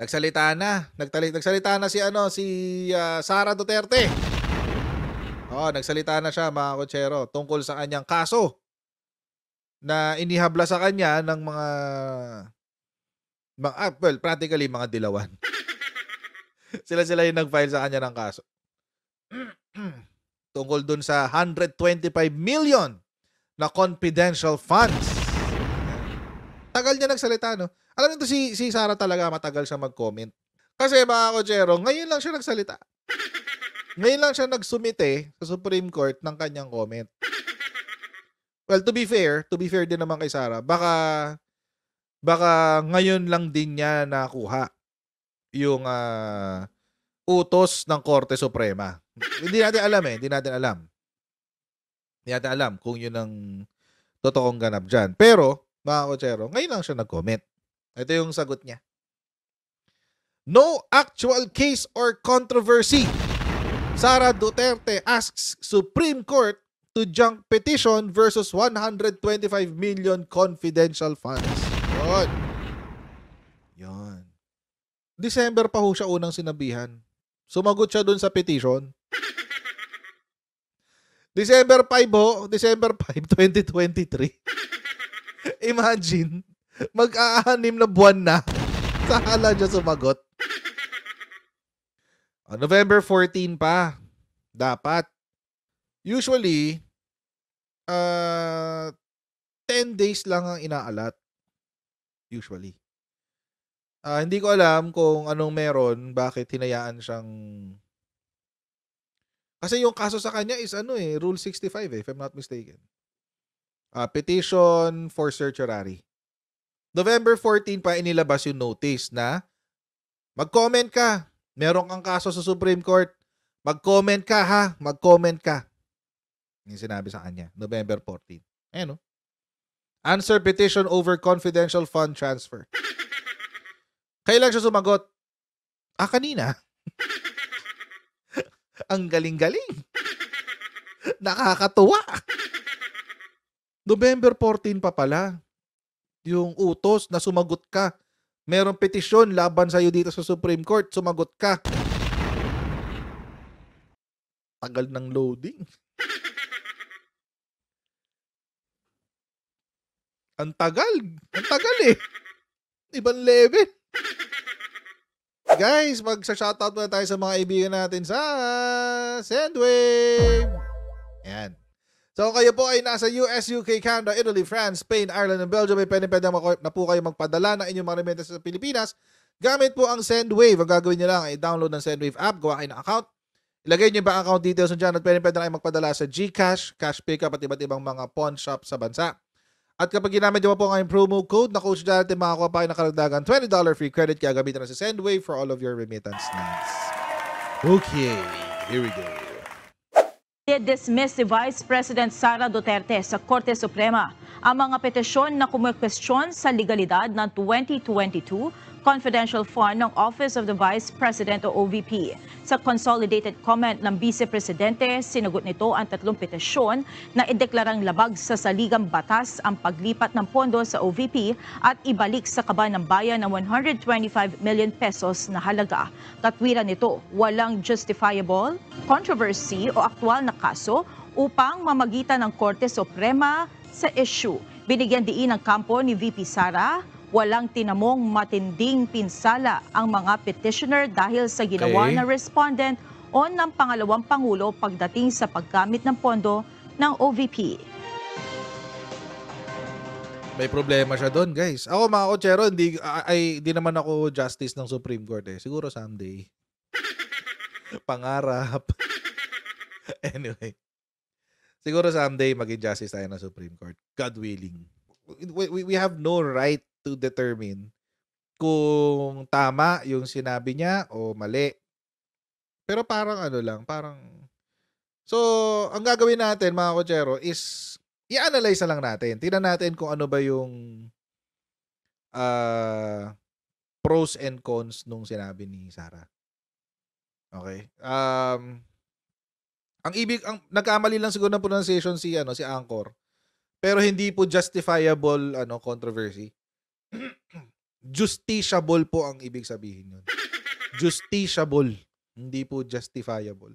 Nagsalita na. Nagtali, nagsalita na si ano si uh, Sara Duterte. Oh, nagsalita na siya mga kotsero tungkol sa kanyang kaso na inihabla sa kanya ng mga mga ah, well, practically mga dilawan. sila sila yung nag-file sa kanya ng kaso. tungkol dun sa 125 million na confidential funds. Tagal niya nagsalita, no? Alam nito si, si Sarah talaga matagal siya mag-comment. Kasi mga kochero, ngayon lang siya nagsalita. Ngayon lang siya nagsumite sa Supreme Court ng kanyang comment. Well, to be fair, to be fair din naman kay Sarah, baka baka ngayon lang din niya nakuha yung uh, utos ng Korte Suprema. hindi natin alam eh, hindi natin alam. Hindi natin alam kung yun ang totoong ganap dyan. Pero, mga kochero, ngayon lang siya nag-comment. Ito yung sagot niya. No actual case or controversy. Sara Duterte asks Supreme Court to junk petition versus 125 million confidential funds. Yun. Yun. December pa ho siya unang sinabihan. Sumagot siya dun sa petition. December 5 ho. December 5, 2023. Imagine. Mag-aanim na buwan na. Sahala niya sumagot. Uh, November 14 pa. Dapat. Usually, uh, ah, 10 days lang ang inaalat. Usually. Uh, hindi ko alam kung anong meron, bakit hinayaan siyang... Kasi yung kaso sa kanya is ano eh, Rule 65 eh, if I'm not mistaken. Uh, petition for certiorari. November 14 pa inilabas yung notice na mag-comment ka. Meron kang kaso sa Supreme Court. Mag-comment ka ha. Mag-comment ka. Yung sinabi sa kanya. November 14. Ayan o. Oh. Answer petition over confidential fund transfer. Kailan siya sumagot? Ah, kanina. Ang galing-galing. Nakakatuwa. November 14 pa pala yung utos na sumagot ka. Merong petisyon laban sa iyo dito sa Supreme Court, sumagot ka. Tagal ng loading. Ang tagal. Ang tagal eh. Ibang level. Guys, magsa-shoutout na tayo sa mga kaibigan natin sa Sandwave. Ayan. So kayo po ay nasa US, UK, Canada, Italy, France, Spain, Ireland, and Belgium ay pwede-pwede na po kayo magpadala ng inyong mga rementa sa Pilipinas gamit po ang SendWave. Ang gagawin nyo lang ay download ng SendWave app, gawa kayo ng account. Ilagay nyo ba bank account details dyan at pwede-pwede na kayo magpadala sa GCash, Cash Pickup at iba't ibang mga pawn shop sa bansa. At kapag ginamit nyo po ang promo code na Coach Dante, makakuha pa kayo nakaragdagan $20 free credit kaya gamitin na sa SendWave for all of your remittance needs. Okay, here we go dismiss si Vice President Sara Duterte sa Korte Suprema ang mga petisyon na kumekwestiyon sa legalidad ng 2022 Confidential Fund ng Office of the Vice President o OVP. Sa consolidated comment ng Vice Presidente, sinagot nito ang tatlong petisyon na ideklarang labag sa saligang batas ang paglipat ng pondo sa OVP at ibalik sa kaban ng bayan ng 125 million pesos na halaga. Katwiran nito, walang justifiable, controversy o aktwal na kaso upang mamagitan ng Korte Suprema sa issue. Binigyan diin ng kampo ni VP Sara walang tinamong matinding pinsala ang mga petitioner dahil sa ginawa okay. na respondent o ng pangalawang Pangulo pagdating sa paggamit ng pondo ng OVP. May problema siya doon, guys. Ako mga kotsero, hindi, ay, hindi naman ako justice ng Supreme Court eh. Siguro someday. Pangarap. anyway. Siguro someday maging justice tayo ng Supreme Court. God willing. We, we, we have no right to determine kung tama yung sinabi niya o mali. Pero parang ano lang, parang... So, ang gagawin natin mga kuchero, is i-analyze na lang natin. Tingnan natin kung ano ba yung uh, pros and cons nung sinabi ni Sarah. Okay. Um, ang ibig ang nagkamali lang siguro ng pronunciation si ano si Anchor. Pero hindi po justifiable ano controversy. justiciable po ang ibig sabihin nun. Justiciable. Hindi po justifiable.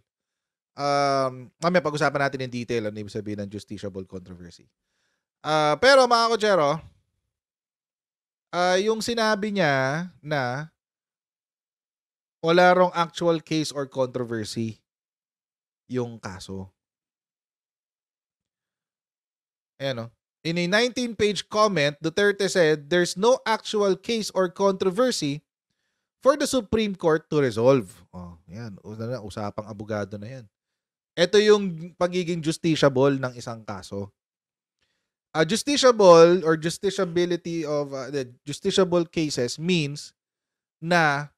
Um, mamaya pag-usapan natin in detail ang ibig sabihin ng justiciable controversy. Uh, pero mga kochero, uh, ah, yung sinabi niya na wala rong actual case or controversy yung kaso. Ayan o. In a 19-page comment, Duterte said there's no actual case or controversy for the Supreme Court to resolve. Oh, yan, usapang abogado na yan. Ito yung pagiging justiciable ng isang kaso. A justiciable or justiciability of uh, the justiciable cases means na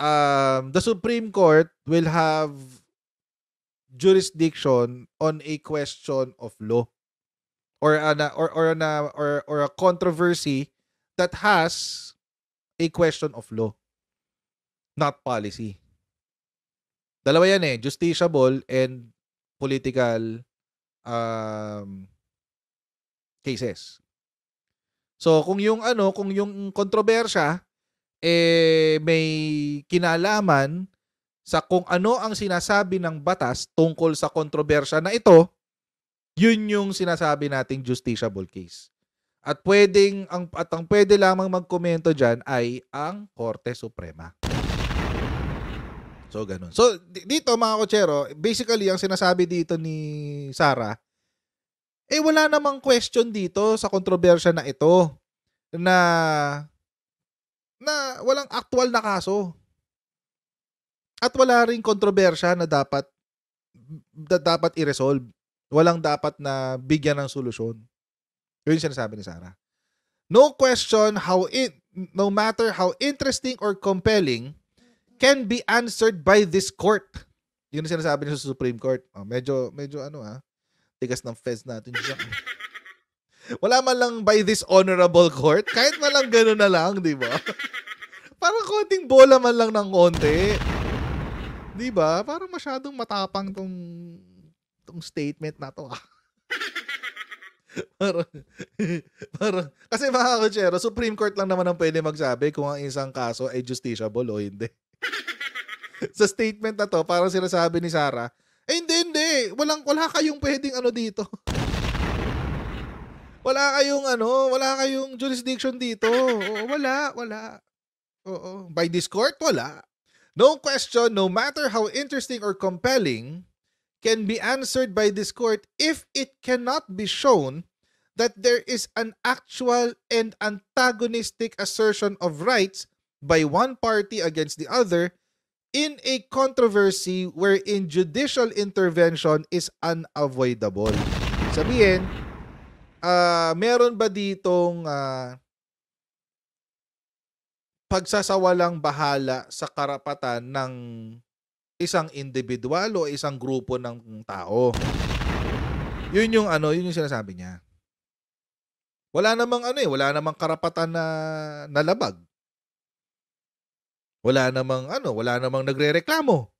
um, the Supreme Court will have jurisdiction on a question of law or an or or na or or a controversy that has a question of law not policy dalawa yan eh justiciable and political um cases so kung yung ano kung yung kontrobersya eh may kinalaman sa kung ano ang sinasabi ng batas tungkol sa kontrobersya na ito yun yung sinasabi nating justiciable case. At pwedeng ang at ang pwede lamang magkomento diyan ay ang Korte Suprema. So ganun. So dito mga kochero, basically ang sinasabi dito ni Sara eh wala namang question dito sa kontrobersya na ito na na walang actual na kaso. At wala ring kontrobersya na dapat na dapat i-resolve. Walang dapat na bigyan ng solusyon. Yun yung sinasabi ni Sarah. No question how it, no matter how interesting or compelling, can be answered by this court. Yun yung sinasabi niya sa Supreme Court. Oh, medyo, medyo ano ah, tigas ng feds natin siya. Wala man lang by this honorable court. Kahit man lang gano'n na lang, di ba? Parang konting bola man lang ng konti. Di ba? Parang masyadong matapang tong tong statement na to ah. parang, parang, kasi mga kutsero, Supreme Court lang naman ang pwede magsabi kung ang isang kaso ay justiciable o hindi. sa statement na to, parang sinasabi ni Sarah, eh hindi, hindi, walang, wala kayong pwedeng ano dito. wala kayong ano, wala kayong jurisdiction dito. Oo, wala, wala. Oo, by this court, wala. No question, no matter how interesting or compelling, can be answered by this court if it cannot be shown that there is an actual and antagonistic assertion of rights by one party against the other in a controversy wherein judicial intervention is unavoidable. Sabihin, uh, meron ba ditong uh, pagsasawalang bahala sa karapatan ng isang individual o isang grupo ng tao. Yun yung ano, yun yung sinasabi niya. Wala namang ano eh, wala namang karapatan na nalabag. Wala namang ano, wala namang nagrereklamo.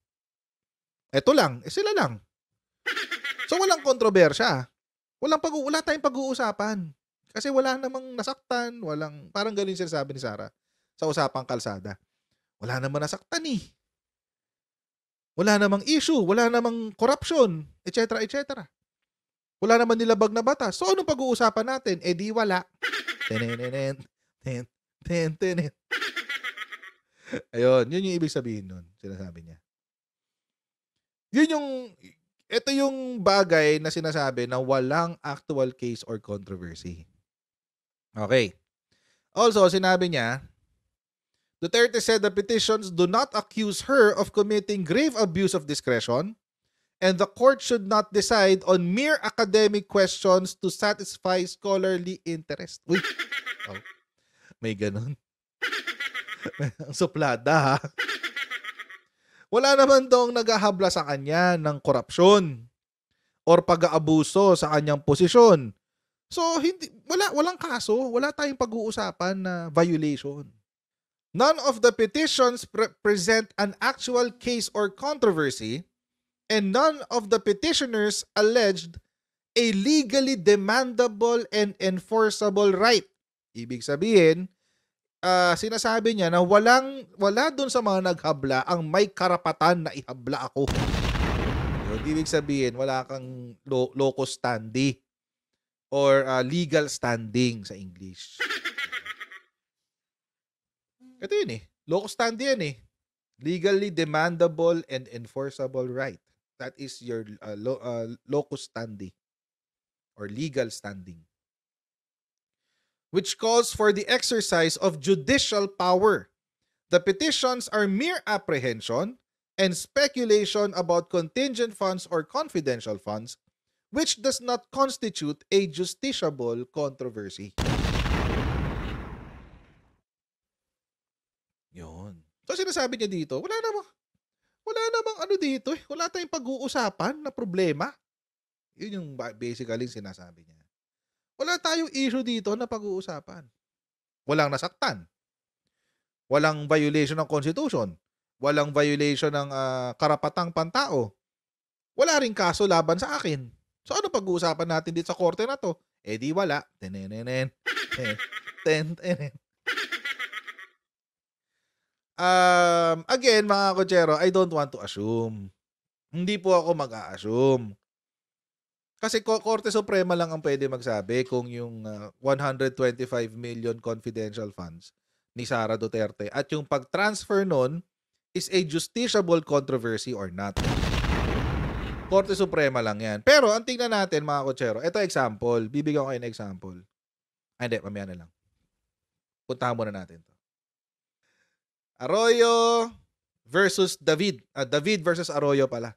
Ito lang, eh sila lang. So walang kontrobersya. Walang pag wala tayong pag-uusapan. Kasi wala namang nasaktan, walang parang ganun sinasabi ni Sara sa usapang kalsada. Wala namang nasaktan eh. Wala namang issue, wala namang corruption, etc. etc. Wala naman nilabag na batas. So anong pag-uusapan natin? Eh di wala. Tenenenen. Ten, ten, ten, Ayun, yun yung ibig sabihin nun, sinasabi niya. Yun yung, ito yung bagay na sinasabi na walang actual case or controversy. Okay. Also, sinabi niya, Duterte said the petitions do not accuse her of committing grave abuse of discretion and the court should not decide on mere academic questions to satisfy scholarly interest. Uy, oh, may ganun. Ang suplada ha. Wala naman dong naghahabla sa kanya ng korupsyon or pag-aabuso sa kanyang posisyon. So hindi wala walang kaso, wala tayong pag-uusapan na violation. None of the petitions pre- present an actual case or controversy, and none of the petitioners alleged a legally demandable and enforceable right. Ibig sabihin, uh, sinasabi niya na walang wala doon sa mga naghabla ang may karapatan na ihabla ako. Yun, ibig sabihin, wala kang lo- loco standi or uh, legal standing sa English. Ito yun eh. Locus standi yan eh. Legally demandable and enforceable right. That is your uh, lo, uh, locus standi or legal standing. Which calls for the exercise of judicial power. The petitions are mere apprehension and speculation about contingent funds or confidential funds, which does not constitute a justiciable controversy. Kasi sinasabi niya dito, wala namang, wala namang ano dito eh. Wala tayong pag-uusapan na problema. Yun yung basically sinasabi niya. Wala tayong issue dito na pag-uusapan. Walang nasaktan. Walang violation ng Constitution. Walang violation ng uh, karapatang pantao. Wala rin kaso laban sa akin. So ano pag-uusapan natin dito sa korte na to? Eh di wala. Tenenenen. Ten, um, again, mga kochero, I don't want to assume. Hindi po ako mag assume Kasi Korte Suprema lang ang pwede magsabi kung yung uh, ah, 125 million confidential funds ni Sara Duterte at yung pag-transfer nun is a justiciable controversy or not. Korte Suprema lang yan. Pero ang tingnan natin mga kotsero, ito example. Bibigyan ko kayo ng example. Ay, ah, hindi, mamaya na lang. Puntahan muna natin to. Arroyo versus David. Ah, David versus Arroyo pala.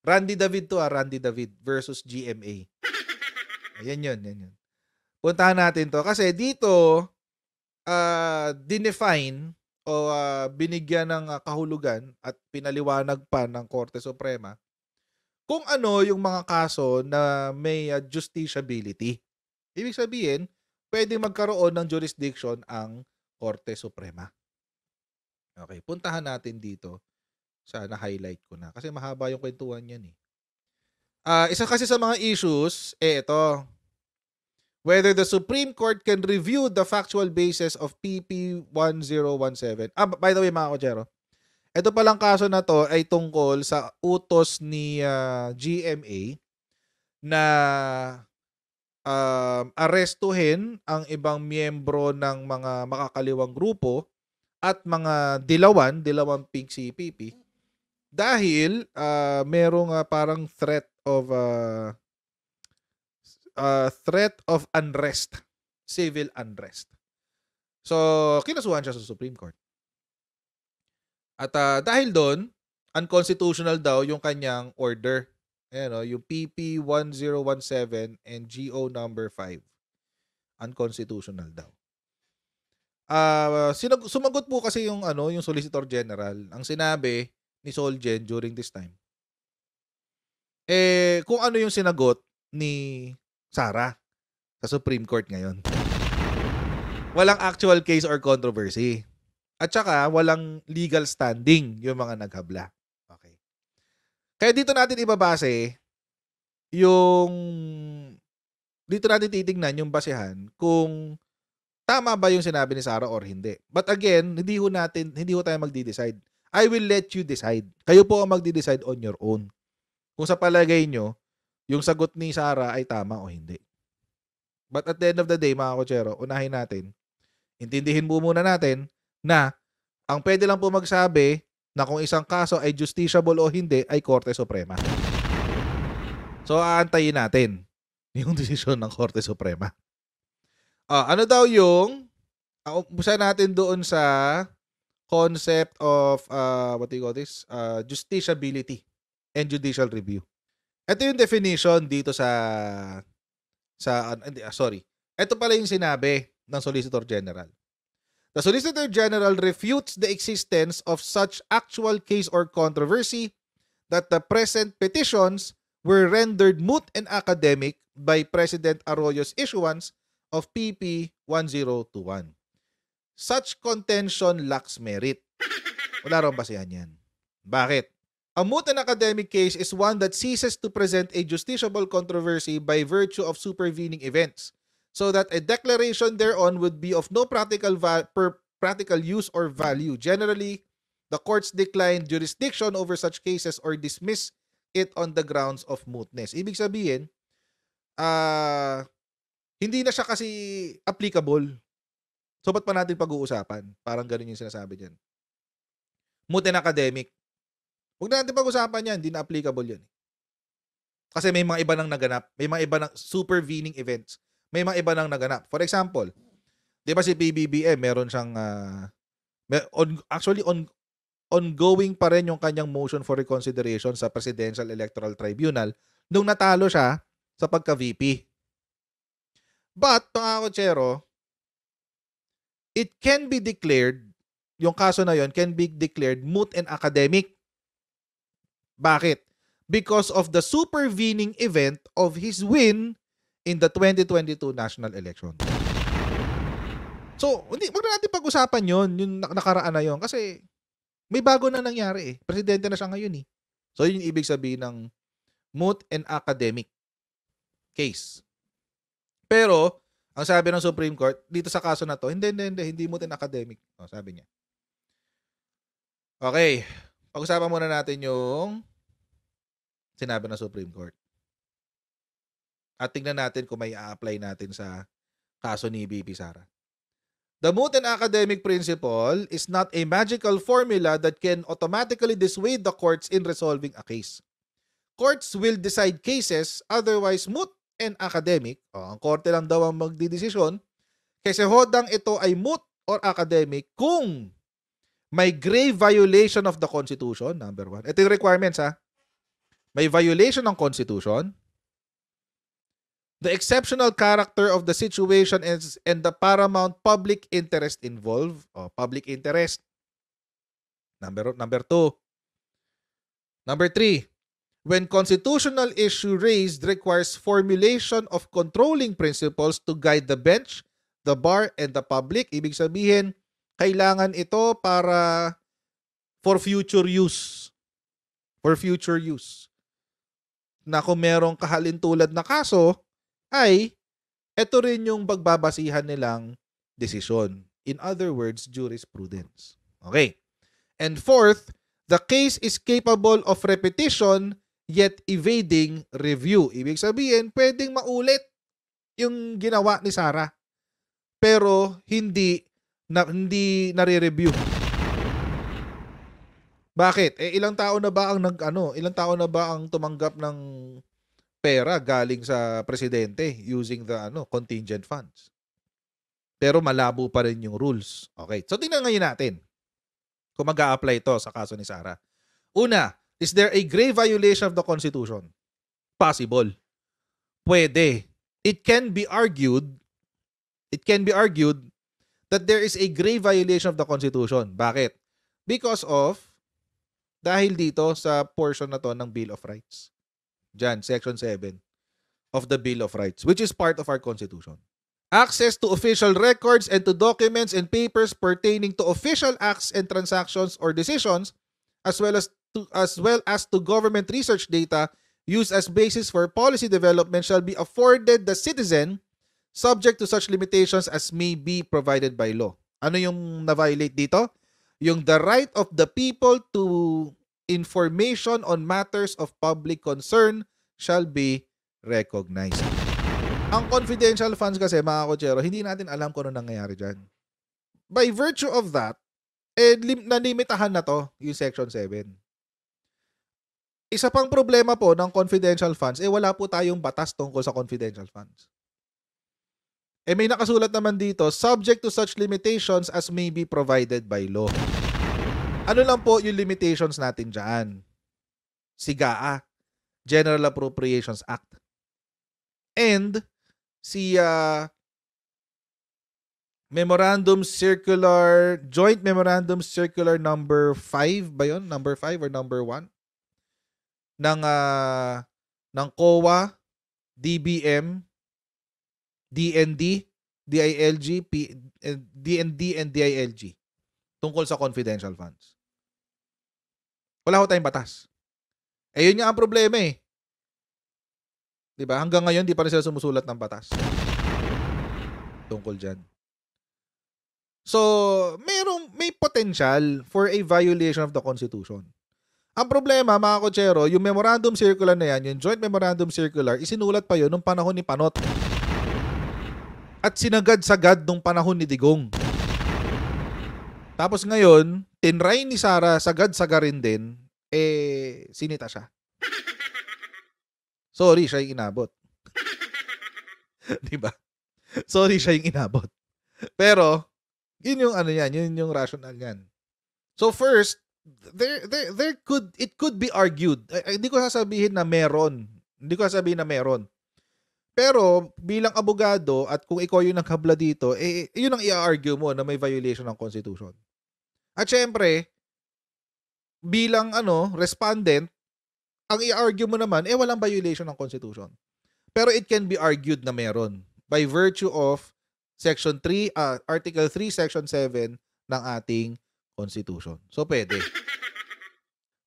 Randy David to ah, Randy David versus GMA. Ayan yun, yan yun. Puntahan natin to. Kasi dito, uh, dinefine o uh, binigyan ng ah, kahulugan at pinaliwanag pa ng Korte Suprema kung ano yung mga kaso na may uh, justiciability. Ibig sabihin, pwede magkaroon ng jurisdiction ang Korte Suprema. Okay, puntahan natin dito. Sana highlight ko na. Kasi mahaba yung kwentuhan yan eh. Uh, isa kasi sa mga issues, eh ito. Whether the Supreme Court can review the factual basis of PP 1017. Ah, by the way mga kodyero, ito palang kaso na to ay tungkol sa utos ni uh, ah, GMA na um, arestuhin ang ibang miyembro ng mga makakaliwang grupo at mga dilawan, dilawan pink si PP dahil uh, merong uh, parang threat of uh, uh, threat of unrest, civil unrest. So, kinasuhan siya sa Supreme Court. At uh, dahil doon, unconstitutional daw yung kanyang order. Ayan, oh, yung PP 1017 and GO number 5. Unconstitutional daw. Uh, sinag- sumagot po kasi yung ano, yung Solicitor General. Ang sinabi ni Solgen during this time. Eh, kung ano yung sinagot ni Sara sa Supreme Court ngayon. Walang actual case or controversy. At saka, walang legal standing yung mga naghabla. Okay. Kaya dito natin ibabase yung dito natin titingnan yung basehan kung tama ba yung sinabi ni Sarah or hindi. But again, hindi ho natin, hindi ho tayo magde-decide. I will let you decide. Kayo po ang magde-decide on your own. Kung sa palagay nyo, yung sagot ni Sarah ay tama o hindi. But at the end of the day, mga kochero, unahin natin, intindihin mo muna natin na ang pwede lang po magsabi na kung isang kaso ay justiciable o hindi ay Korte Suprema. So aantayin natin yung desisyon ng Korte Suprema. Uh, ano daw yung uh, natin doon sa concept of uh, what do you call this? Uh, justiciability and judicial review. Ito yung definition dito sa sa uh, sorry. Ito pala yung sinabi ng Solicitor General. The Solicitor General refutes the existence of such actual case or controversy that the present petitions were rendered moot and academic by President Arroyo's issuance of PP 1021. Such contention lacks merit. Wala rin basehan yan. Bakit? A moot and academic case is one that ceases to present a justiciable controversy by virtue of supervening events, so that a declaration thereon would be of no practical per practical use or value. Generally, the courts decline jurisdiction over such cases or dismiss it on the grounds of mootness. Ibig sabihin, ah, uh, hindi na siya kasi applicable. So, ba't pa natin pag-uusapan? Parang ganun yung sinasabi dyan. Moot academic. Huwag na natin pag-usapan yan. Hindi na applicable yan. Kasi may mga iba nang naganap. May mga iba nang supervening events. May mga iba nang naganap. For example, di ba si PBBM, meron siyang, uh, on, actually, on, ongoing pa rin yung kanyang motion for reconsideration sa Presidential Electoral Tribunal nung natalo siya sa pagka-VP. But, mga kotsero, it can be declared, yung kaso na yon can be declared moot and academic. Bakit? Because of the supervening event of his win in the 2022 national election. So, hindi, wag na natin pag-usapan yon yung nakaraan na yon Kasi, may bago na nangyari eh. Presidente na siya ngayon eh. So, yun yung ibig sabihin ng moot and academic case. Pero, ang sabi ng Supreme Court, dito sa kaso na to, hindi, hindi, hindi, hindi mo din academic. O, oh, sabi niya. Okay. Pag-usapan muna natin yung sinabi ng Supreme Court. At tingnan natin kung may a-apply natin sa kaso ni BP Sara. The Moot and Academic Principle is not a magical formula that can automatically dissuade the courts in resolving a case. Courts will decide cases otherwise moot and academic, O, oh, ang korte lang daw ang magdidesisyon, kasi hodang ito ay moot or academic kung may grave violation of the Constitution, number one. Ito yung requirements, ha? May violation ng Constitution, the exceptional character of the situation is, and the paramount public interest involved, O, oh, public interest. Number, number two. Number three, when constitutional issue raised requires formulation of controlling principles to guide the bench, the bar, and the public. Ibig sabihin, kailangan ito para for future use. For future use. Na kung merong kahalintulad na kaso, ay ito rin yung pagbabasihan nilang desisyon. In other words, jurisprudence. Okay. And fourth, the case is capable of repetition yet evading review. Ibig sabihin, pwedeng maulit yung ginawa ni Sarah. Pero hindi na, hindi nare-review. Bakit? Eh ilang tao na ba ang nag ano, ilang tao na ba ang tumanggap ng pera galing sa presidente using the ano, contingent funds? Pero malabo pa rin yung rules. Okay. So tingnan ngayon natin kung mag apply ito sa kaso ni Sarah. Una, Is there a grave violation of the Constitution? Possible. Pwede. It can be argued, it can be argued that there is a grave violation of the Constitution. Bakit? Because of, dahil dito sa portion na to ng Bill of Rights. Diyan, Section 7 of the Bill of Rights, which is part of our Constitution. Access to official records and to documents and papers pertaining to official acts and transactions or decisions, as well as to, as well as to government research data used as basis for policy development shall be afforded the citizen subject to such limitations as may be provided by law. Ano yung na-violate dito? Yung the right of the people to information on matters of public concern shall be recognized. Ang confidential funds kasi mga kochero, hindi natin alam kung ano nangyayari dyan. By virtue of that, eh, lim- nalimitahan na to yung Section 7. Isa pang problema po ng confidential funds, eh wala po tayong batas tungkol sa confidential funds. Eh may nakasulat naman dito, subject to such limitations as may be provided by law. Ano lang po yung limitations natin dyan? SIGAA, General Appropriations Act. And si uh, Memorandum Circular, Joint Memorandum Circular number 5 ba yun? Number 5 or number 1? ng uh, ng COA, DBM, DND, DILG, P, DND eh, and DILG tungkol sa confidential funds. Wala ho tayong batas. Eh yun nga ang problema eh. 'Di ba? Hanggang ngayon di pa rin sila sumusulat ng batas tungkol diyan. So, merong may potential for a violation of the constitution. Ang problema mga kotsero, yung memorandum circular na yan, yung joint memorandum circular, isinulat pa yon nung panahon ni Panot. At sinagad-sagad nung panahon ni Digong. Tapos ngayon, tinry ni Sara sagad-saga rin din, eh, sinita siya. Sorry, siya yung inabot. di ba? Sorry, siya yung inabot. Pero, yun yung ano yan, yun yung rational yan. So first, there there there could it could be argued. Ay, eh, eh, hindi ko sasabihin na meron. Hindi ko sasabihin na meron. Pero bilang abogado at kung ikaw yung naghabla dito, eh, yun ang i-argue mo na may violation ng constitution. At syempre, bilang ano, respondent, ang i-argue mo naman, eh walang violation ng constitution. Pero it can be argued na meron by virtue of Section 3, uh, ah, Article 3, Section 7 ng ating Constitution. So, pwede.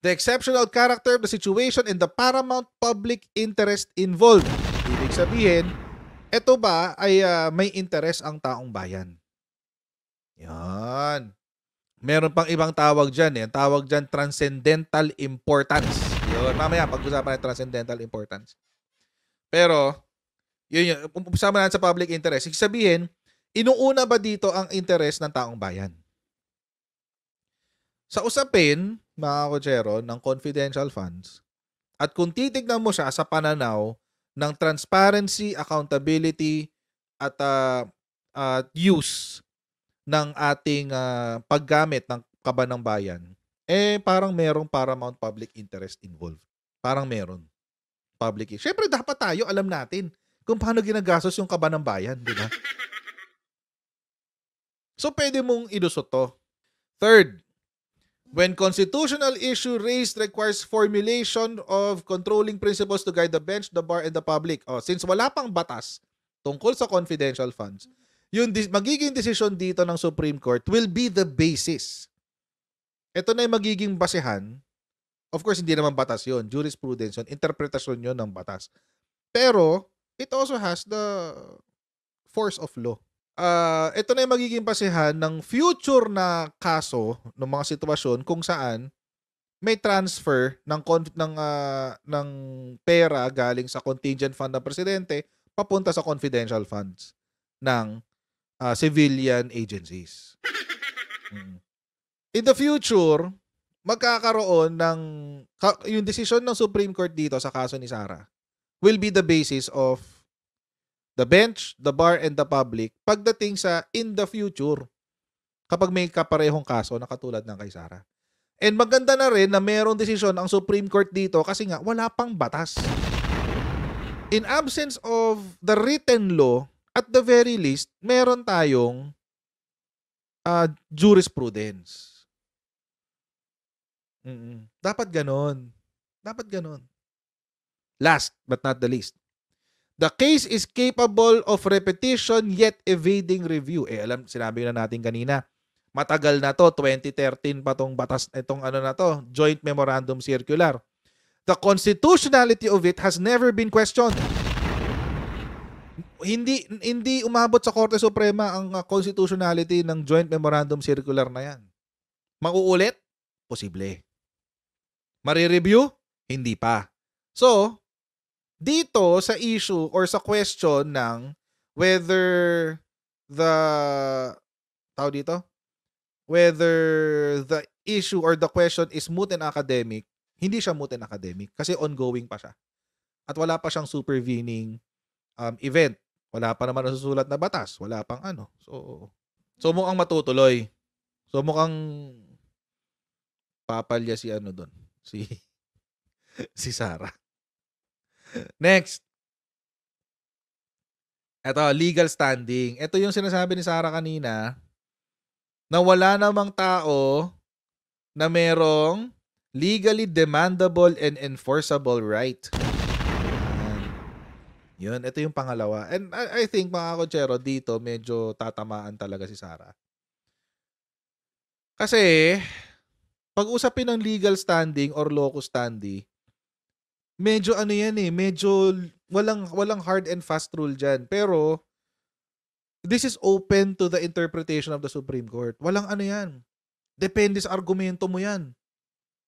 The exceptional character of the situation and the paramount public interest involved. Ibig sabihin, ito ba ay uh, may interest ang taong bayan? Yan. Meron pang ibang tawag dyan. Eh. tawag dyan, transcendental importance. Yun. Mamaya, pag-usapan ng transcendental importance. Pero, yun yun. Umpusama um, natin sa public interest. Ibig sabihin, inuuna ba dito ang interest ng taong bayan? Sa usapin, mga kutsero, ng confidential funds, at kung titignan mo siya sa pananaw ng transparency, accountability, at uh, uh, use ng ating uh, paggamit ng kaba ng bayan, eh parang merong paramount public interest involved. Parang meron. Public interest. Siyempre, dapat tayo alam natin kung paano ginagastos yung kaba ng bayan, di ba? so, pwede mong ilusot to. Third, When constitutional issue raised requires formulation of controlling principles to guide the bench, the bar, and the public. Oh, since wala pang batas tungkol sa confidential funds, yung magiging decision dito ng Supreme Court will be the basis. Ito na yung magiging basehan. Of course, hindi naman batas yon Jurisprudence yun. Interpretasyon yon ng batas. Pero, it also has the force of law uh, ito na yung magiging basehan ng future na kaso ng mga sitwasyon kung saan may transfer ng conf- ng uh, ng pera galing sa contingent fund ng presidente papunta sa confidential funds ng uh, civilian agencies. Mm. In the future, magkakaroon ng yung decision ng Supreme Court dito sa kaso ni Sara will be the basis of the bench, the bar, and the public pagdating sa in the future kapag may kaparehong kaso na katulad ng kay Sara. And maganda na rin na mayroong desisyon ang Supreme Court dito kasi nga wala pang batas. In absence of the written law, at the very least, meron tayong uh, jurisprudence. Mm-mm. Dapat ganon. Dapat ganon. Last but not the least, The case is capable of repetition yet evading review. Eh, alam, sinabi na natin kanina, matagal na to, 2013 pa tong batas, itong ano na to, Joint Memorandum Circular. The constitutionality of it has never been questioned. Hindi hindi umabot sa Korte Suprema ang ah, constitutionality ng Joint Memorandum Circular na yan. Mauulit? Posible. Marireview? Hindi pa. So, dito sa issue or sa question ng whether the tao dito whether the issue or the question is moot and academic, hindi siya moot and academic kasi ongoing pa siya. At wala pa siyang supervening um, event. Wala pa naman nasusulat na batas. Wala pang ano. So, so mukhang matutuloy. So mukhang papalya si ano doon. Si si Sarah. Next. Ito, legal standing. Ito yung sinasabi ni Sarah kanina na wala namang tao na merong legally demandable and enforceable right. Yun, ito yung pangalawa. And I, I think mga kotsero dito medyo tatamaan talaga si Sarah. Kasi pag usapin ng legal standing or locus standi, medyo ano yan eh, medyo walang walang hard and fast rule diyan. Pero this is open to the interpretation of the Supreme Court. Walang ano yan. Depende sa argumento mo yan.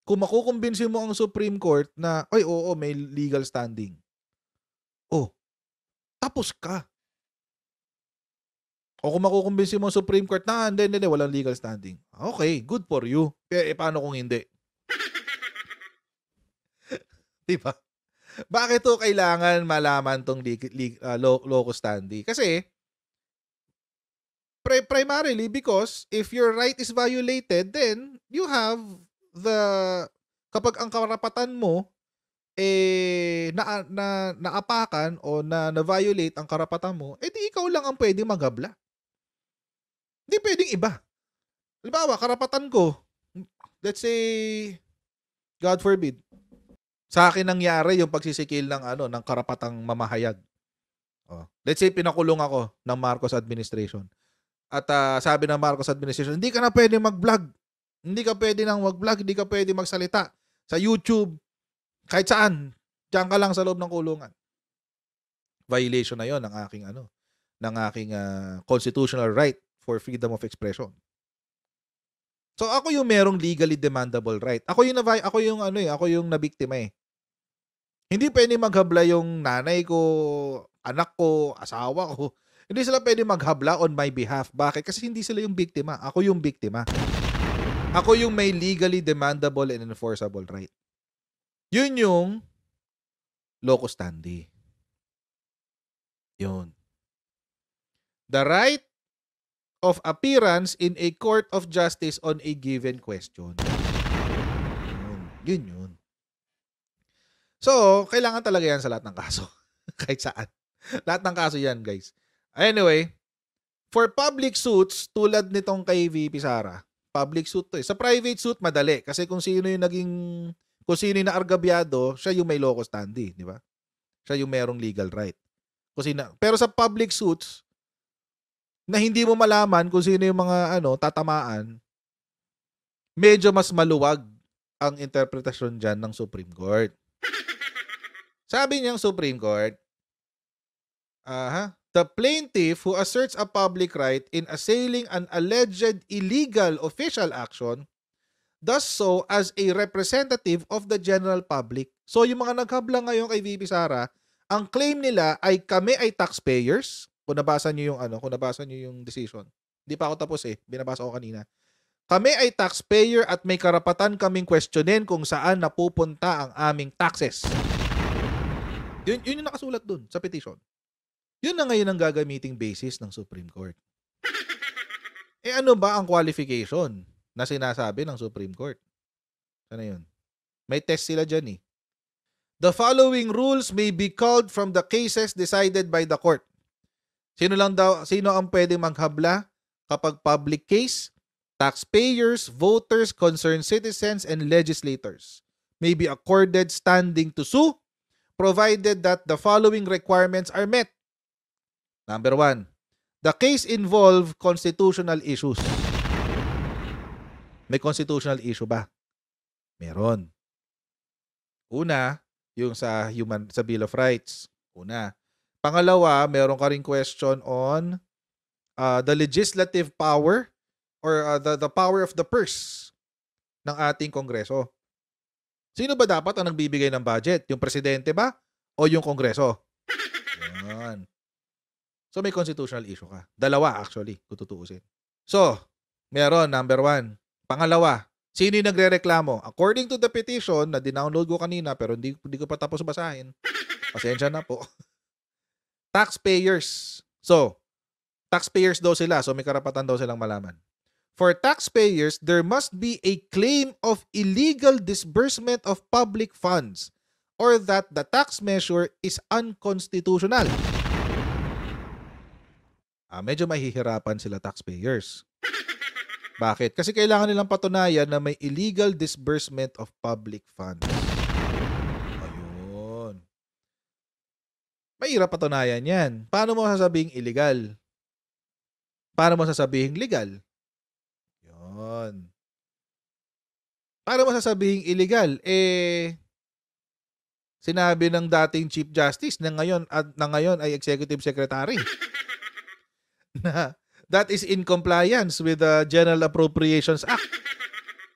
Kung makukumbinsin mo ang Supreme Court na, ay oo, may legal standing. Oh, tapos ka. O kung makukumbinsin mo ang Supreme Court na, ah, hindi, hindi, hindi, walang legal standing. Ah, okay, good for you. Eh, eh paano kung hindi? Di ba? Bakit to kailangan malaman tong li- li- uh, lo- locus standi? Kasi, pri- primarily because if your right is violated, then you have the kapag ang karapatan mo eh na, na naapakan o na na-violate ang karapatan mo, eh di ikaw lang ang pwedeng magabla. Hindi pwedeng iba. Halimbawa, karapatan ko, let's say, God forbid, sa akin nangyari yung pagsisikil ng ano ng karapatang mamahayag. Oh. Let's say pinakulong ako ng Marcos administration. At uh, sabi ng Marcos administration, hindi ka na pwede mag-vlog. Hindi ka pwede nang mag-vlog, hindi ka pwede magsalita sa YouTube, kahit saan. Diyan ka lang sa loob ng kulungan. Violation na 'yon ng aking ano, ng aking uh, constitutional right for freedom of expression. So ako yung merong legally demandable right. Ako yung na ako yung ano eh, ako yung nabiktima eh. Hindi pwede maghabla yung nanay ko, anak ko, asawa ko. Hindi sila pwede maghabla on my behalf. Bakit? Kasi hindi sila yung biktima. Ako yung biktima. Ako yung may legally demandable and enforceable right. Yun yung locus standi. Yun. The right of appearance in a court of justice on a given question. Yun yun. yun. So, kailangan talaga yan sa lahat ng kaso. Kahit saan. lahat ng kaso yan, guys. Anyway, for public suits, tulad nitong kay VP Sara, public suit to eh. Sa private suit, madali. Kasi kung sino yung naging, kung sino yung naargabyado, siya yung may loco standi, di ba? Siya yung merong legal right. Kasi na, pero sa public suits, na hindi mo malaman kung sino yung mga ano, tatamaan, medyo mas maluwag ang interpretasyon dyan ng Supreme Court. Sabi niyang Supreme Court, uh, the plaintiff who asserts a public right in assailing an alleged illegal official action does so as a representative of the general public. So yung mga naghabla ngayon kay VP Sara, ang claim nila ay kami ay taxpayers. Kung nabasa niyo yung ano, kung nabasa niyo yung decision. Hindi pa ako tapos eh, binabasa ko kanina. Kami ay taxpayer at may karapatan kaming questionin kung saan napupunta ang aming taxes. Yun, yun yung nakasulat dun sa petition. Yun na ngayon ang gagamiting basis ng Supreme Court. eh ano ba ang qualification na sinasabi ng Supreme Court? Ano yun? May test sila dyan eh. The following rules may be called from the cases decided by the court. Sino lang daw, sino ang pwedeng maghabla kapag public case? Taxpayers, voters, concerned citizens, and legislators may be accorded standing to sue provided that the following requirements are met. Number one, the case involve constitutional issues. May constitutional issue ba? Meron. Una, yung sa human sa Bill of Rights. Una. Pangalawa, meron ka ring question on uh, the legislative power or uh, the, the power of the purse ng ating Kongreso. Sino ba dapat ang nagbibigay ng budget? Yung presidente ba? O yung kongreso? Yan. So may constitutional issue ka. Dalawa actually, kututuusin. So, meron, number one. Pangalawa, sino yung nagre-reklamo? According to the petition na dinownload ko kanina pero hindi, hindi ko pa tapos basahin. Pasensya na po. taxpayers. So, taxpayers daw sila. So may karapatan daw silang malaman. For taxpayers, there must be a claim of illegal disbursement of public funds or that the tax measure is unconstitutional. Ah, medyo mahihirapan sila taxpayers. Bakit? Kasi kailangan nilang patunayan na may illegal disbursement of public funds. Ayun. Mahirap patunayan yan. Paano mo sasabing illegal? Paano mo sasabing legal? Yun. Para masasabing illegal, eh, sinabi ng dating Chief Justice na ngayon, at na ngayon ay Executive Secretary na that is in compliance with the General Appropriations Act.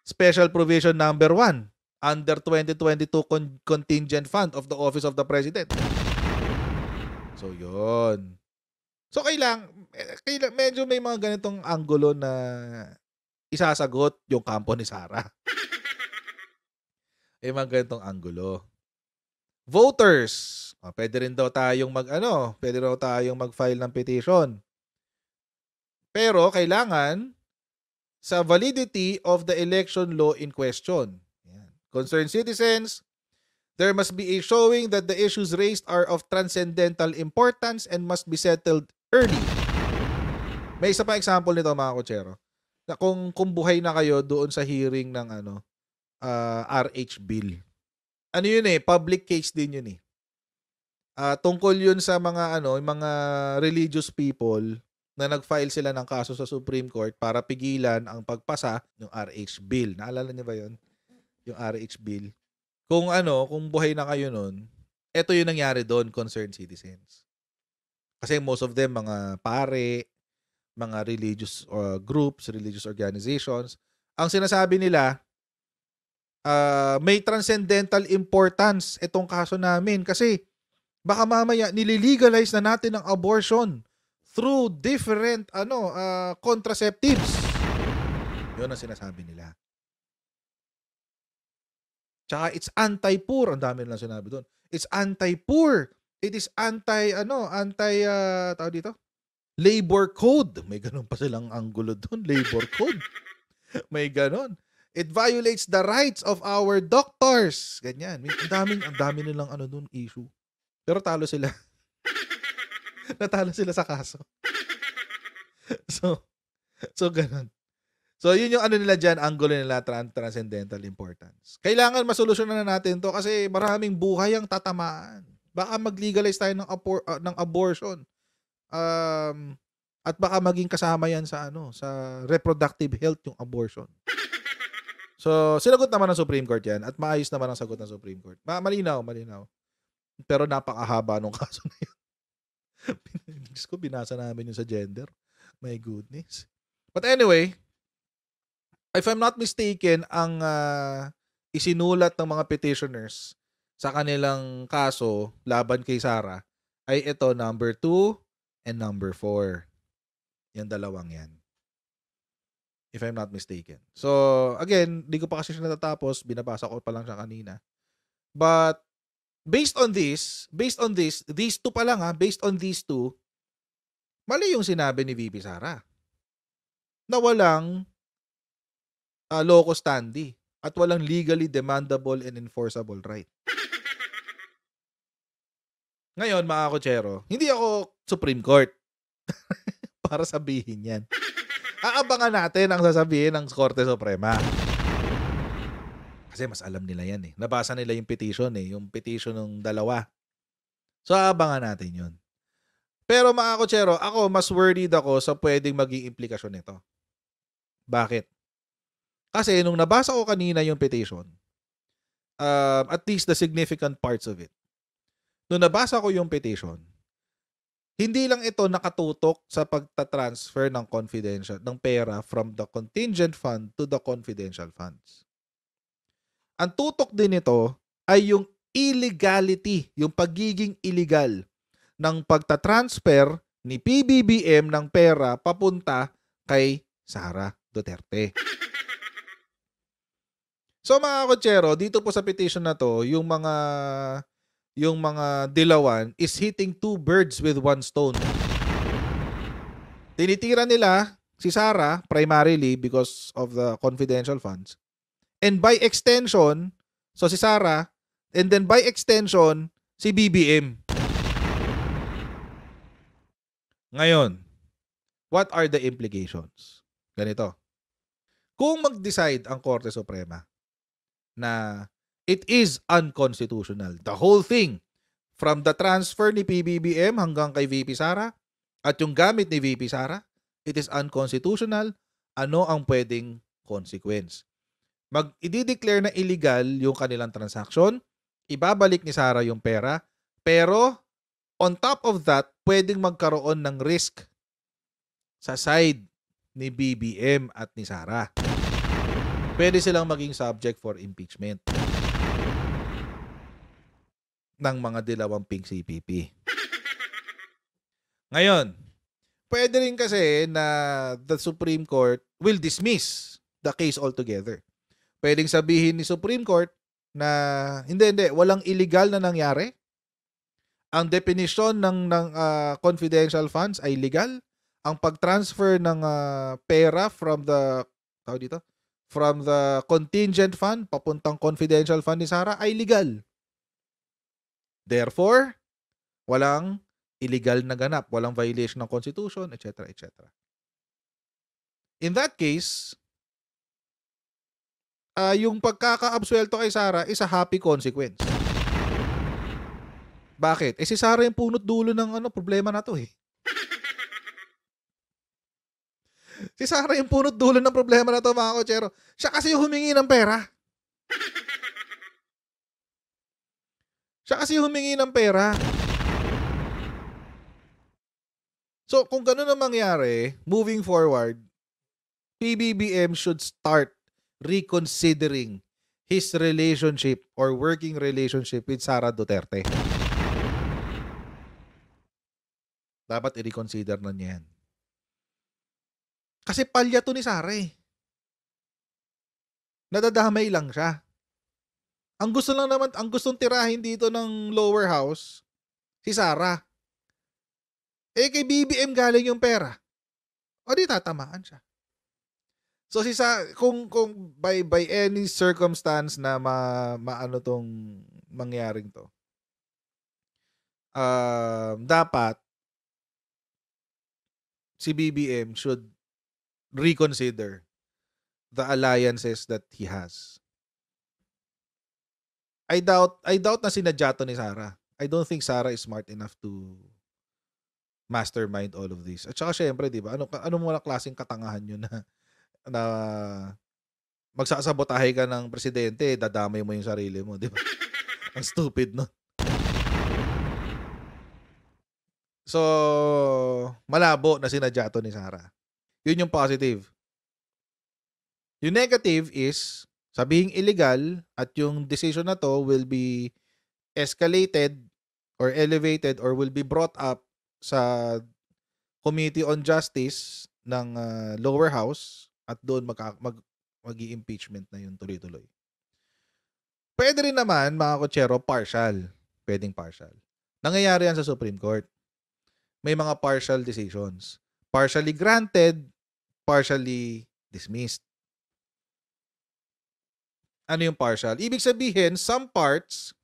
Special Provision Number 1 under 2022 con- Contingent Fund of the Office of the President. So, yon. So, kailang, eh, kailang, medyo may mga ganitong angulo na isasagot yung kampo ni Sara. eh, mga ganitong angulo. Voters. O, pwede rin daw tayong mag, ano, pwede daw tayong mag-file ng petition. Pero kailangan sa validity of the election law in question. Yan. Concerned citizens, there must be a showing that the issues raised are of transcendental importance and must be settled early. May isa pa example nito mga kutsero na kung kung buhay na kayo doon sa hearing ng ano uh, ah, RH bill. Ano yun eh, public case din yun eh. Uh, tungkol yun sa mga ano, mga religious people na nag-file sila ng kaso sa Supreme Court para pigilan ang pagpasa ng RH bill. Naalala niyo ba yun? Yung RH bill. Kung ano, kung buhay na kayo noon, eto yung nangyari doon, concerned citizens. Kasi most of them mga pare, mga religious uh, groups, religious organizations. Ang sinasabi nila, uh, may transcendental importance itong kaso namin kasi baka mamaya nililegalize na natin ang abortion through different ano uh, contraceptives. Yun ang sinasabi nila. Tsaka it's anti-poor. Ang dami nilang sinabi doon. It's anti-poor. It is anti, ano, anti, uh, ah, tao dito? labor code. May ganun pa silang angulo doon, labor code. May ganun. It violates the rights of our doctors. Ganyan. May, ang daming, ang dami nilang ano doon, issue. Pero talo sila. Natalo sila sa kaso. so, so ganun. So, yun yung ano nila dyan, angulo nila, transcendental importance. Kailangan masolusyonan na natin to kasi maraming buhay ang tatamaan. Baka mag-legalize tayo ng, abor- uh, ah, ng abortion. Um, at baka maging kasama yan sa ano, sa reproductive health yung abortion. So, sinagot naman ng Supreme Court yan at maayos naman ang sagot ng Supreme Court. Ma- malinaw, malinaw. Pero napakahaba nung kaso na yun. Diyos ko, binasa namin yun sa gender. My goodness. But anyway, if I'm not mistaken, ang uh, isinulat ng mga petitioners sa kanilang kaso laban kay Sara ay ito number 2, and number 4. Yan dalawang yan. If I'm not mistaken. So, again, di ko pa kasi siya natatapos. Binabasa ko pa lang siya kanina. But, based on this, based on this, these two pa lang ha, based on these two, mali yung sinabi ni VP Sara. Na walang uh, ah, loco standi at walang legally demandable and enforceable right. Ngayon, mga kochero, hindi ako Supreme Court para sabihin yan. Aabangan natin ang sasabihin ng Korte Suprema. Kasi mas alam nila yan eh. Nabasa nila yung petition eh. Yung petition ng dalawa. So aabangan natin yun. Pero mga kochero, ako mas worried ako sa pwedeng maging implikasyon nito. Bakit? Kasi nung nabasa ko kanina yung petition, um, uh, at least the significant parts of it, Noong nabasa ko yung petition, hindi lang ito nakatutok sa pagtatransfer ng confidential ng pera from the contingent fund to the confidential funds. Ang tutok din nito ay yung illegality, yung pagiging illegal ng pagtatransfer ni PBBM ng pera papunta kay Sara Duterte. So mga kotsero, dito po sa petition na to, yung mga yung mga dilawan is hitting two birds with one stone. Tinitira nila si Sarah primarily because of the confidential funds. And by extension, so si Sarah, and then by extension, si BBM. Ngayon, what are the implications? Ganito. Kung mag-decide ang Korte Suprema na it is unconstitutional. The whole thing, from the transfer ni PBBM hanggang kay VP Sara at yung gamit ni VP Sara, it is unconstitutional. Ano ang pwedeng consequence? Mag i-declare na illegal yung kanilang transaction, ibabalik ni Sara yung pera, pero on top of that, pwedeng magkaroon ng risk sa side ni BBM at ni Sara. Pwede silang maging subject for impeachment ng mga dilawang pink CPP. Ngayon, pwede rin kasi na the Supreme Court will dismiss the case altogether. Pwedeng sabihin ni Supreme Court na hindi hindi walang illegal na nangyari. Ang definition ng ng uh, confidential funds ay legal. Ang pag-transfer ng uh, pera from the tawag dito from the contingent fund papuntang confidential fund ni Sara ay legal. Therefore, walang illegal na ganap, walang violation ng Constitution, etc., etc. In that case, uh, yung pagkakaabsuelto kay Sara is a happy consequence. Bakit? Eh si Sara yung punot dulo ng ano problema na to eh. si Sara yung punot dulo ng problema na to mga kochero. Siya kasi yung humingi ng pera. Siya kasi humingi ng pera. So, kung ganun ang mangyari, moving forward, PBBM should start reconsidering his relationship or working relationship with Sara Duterte. Dapat i-reconsider na niya yan. Kasi palya to ni Sara eh. Nadadamay lang siya. Ang gusto lang naman, ang gustong tirahin dito ng lower house, si Sarah. Eh kay BBM galing yung pera. O di tatamaan siya. So si sa kung kung by by any circumstance na ma, maano tong mangyaring to. Uh, dapat si BBM should reconsider the alliances that he has. I doubt I doubt na sinadya to ni Sarah. I don't think Sarah is smart enough to mastermind all of this. At saka syempre, 'di ba? Ano ano muna klaseng katangahan 'yun na na magsasabotahe ka ng presidente, dadamay mo yung sarili mo, 'di ba? Ang stupid no. So, malabo na sinadya to ni Sarah. Yun yung positive. Yung negative is sabihing illegal at yung decision na to will be escalated or elevated or will be brought up sa Committee on Justice ng uh, lower house at doon magka, mag magi impeachment na yun tuloy-tuloy. Pwede rin naman, mga kutsero, partial. Pwedeng partial. Nangyayari yan sa Supreme Court. May mga partial decisions. Partially granted, partially dismissed ano yung partial. Ibig sabihin, some parts,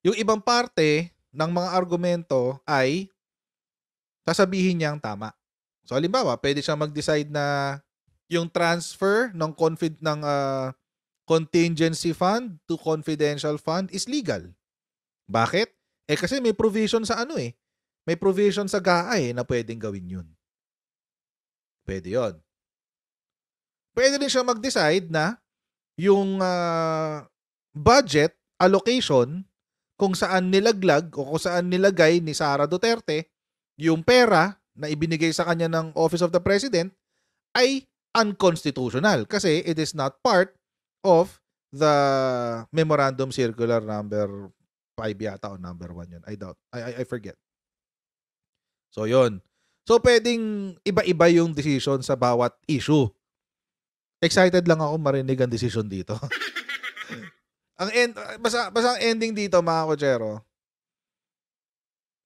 yung ibang parte ng mga argumento ay sasabihin niyang tama. So, halimbawa, pwede siyang mag-decide na yung transfer ng confid ng uh, contingency fund to confidential fund is legal. Bakit? Eh kasi may provision sa ano eh. May provision sa GAA eh na pwedeng gawin yun. Pwede yon. Pwede rin siya mag-decide na yung uh, budget allocation kung saan nilaglag o kung saan nilagay ni Sara Duterte yung pera na ibinigay sa kanya ng Office of the President ay unconstitutional kasi it is not part of the memorandum circular number 5 yata o number 1 yun. I doubt. I, I, I forget. So yun. So pwedeng iba-iba yung decision sa bawat issue excited lang ako marinig ang decision dito. ang end, basta, basta ang ending dito mga kochero,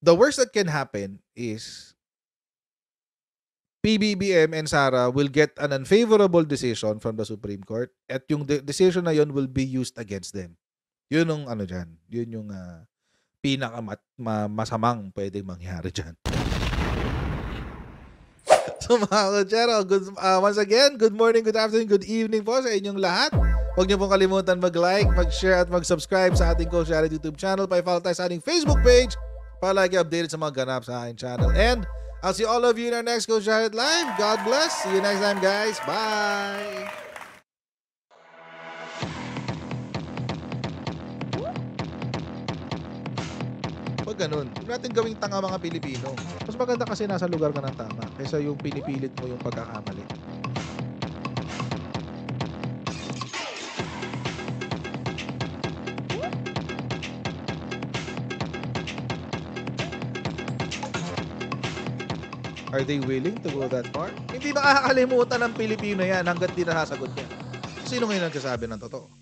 the worst that can happen is PBBM and Sara will get an unfavorable decision from the Supreme Court at yung de- decision na yon will be used against them. Yun yung ano dyan. Yun yung uh, pinakamat ma- pwedeng mangyari dyan. So mga kotsero, good, uh, once again, good morning, good afternoon, good evening po sa inyong lahat. Huwag niyo pong kalimutan mag-like, mag-share at mag-subscribe sa ating Coach Jared YouTube channel. Pa-follow tayo sa ating Facebook page para lagi updated sa mga ganap sa ating channel. And I'll see all of you in our next Coach Jared Live. God bless. See you next time, guys. Bye! ganun. Huwag natin gawing tanga mga Pilipino. Mas maganda kasi nasa lugar ka ng tama kaysa yung pinipilit mo yung pagkakamali. Are they willing to go that far? Hindi makakalimutan ng Pilipino yan hanggat di nasasagot niya. Sino ngayon sasabi ng totoo?